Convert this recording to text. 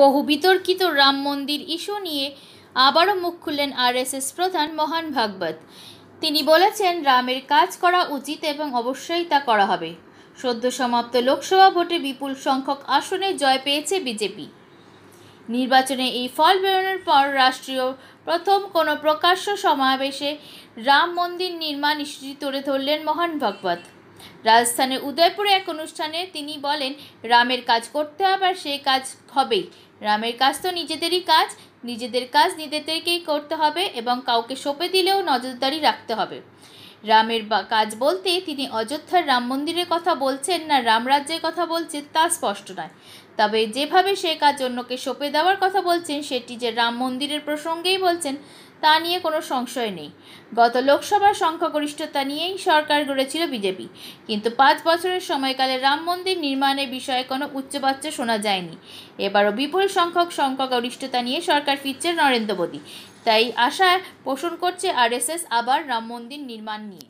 বহু বিতর্কিত রাম মন্দির ইস্যু নিয়ে আবারও মুখ খুললেন আরএসএস প্রধান মহান ভাগবত তিনি বলেছেন রামের কাজ করা উচিত এবং অবশ্যই তা করা হবে সদ্য সমাপ্ত লোকসভা ভোটে বিপুল সংখ্যক আসনে জয় পেয়েছে বিজেপি নির্বাচনে এই ফল বেরোনোর পর রাষ্ট্রীয় প্রথম কোনো প্রকাশ্য সমাবেশে রাম মন্দির নির্মাণ ইস্যুটি তুলে ধরলেন মহান ভাগবত রাজস্থানের উদয়পুরে এক অনুষ্ঠানে তিনি বলেন রামের কাজ করতে হবে আর সে কাজ হবেই রামের কাজ তো নিজেদেরই কাজ নিজেদের কাজ নিজেদেরকেই করতে হবে এবং কাউকে সঁপে দিলেও নজরদারি রাখতে হবে রামের কাজ বলতে তিনি অযোধ্যার রাম মন্দিরের কথা বলছেন না রামরাজ্যের কথা বলছেন তা স্পষ্ট নয় তবে যেভাবে সে কাজ অন্যকে সঁপে দেওয়ার কথা বলছেন সেটি যে রাম মন্দিরের প্রসঙ্গেই বলছেন তা নিয়ে কোনো সংশয় নেই গত লোকসভার সংখ্যাগরিষ্ঠতা নিয়েই সরকার গড়েছিল বিজেপি কিন্তু পাঁচ বছরের সময়কালে রাম মন্দির নির্মাণের বিষয়ে কোনো উচ্চবাচ্য শোনা যায়নি এবারও বিপুল সংখ্যক সংখ্যাগরিষ্ঠতা নিয়ে সরকার ফিরছে নরেন্দ্র মোদী তাই আশায় পোষণ করছে আরএসএস আবার রাম মন্দির নির্মাণ নিয়ে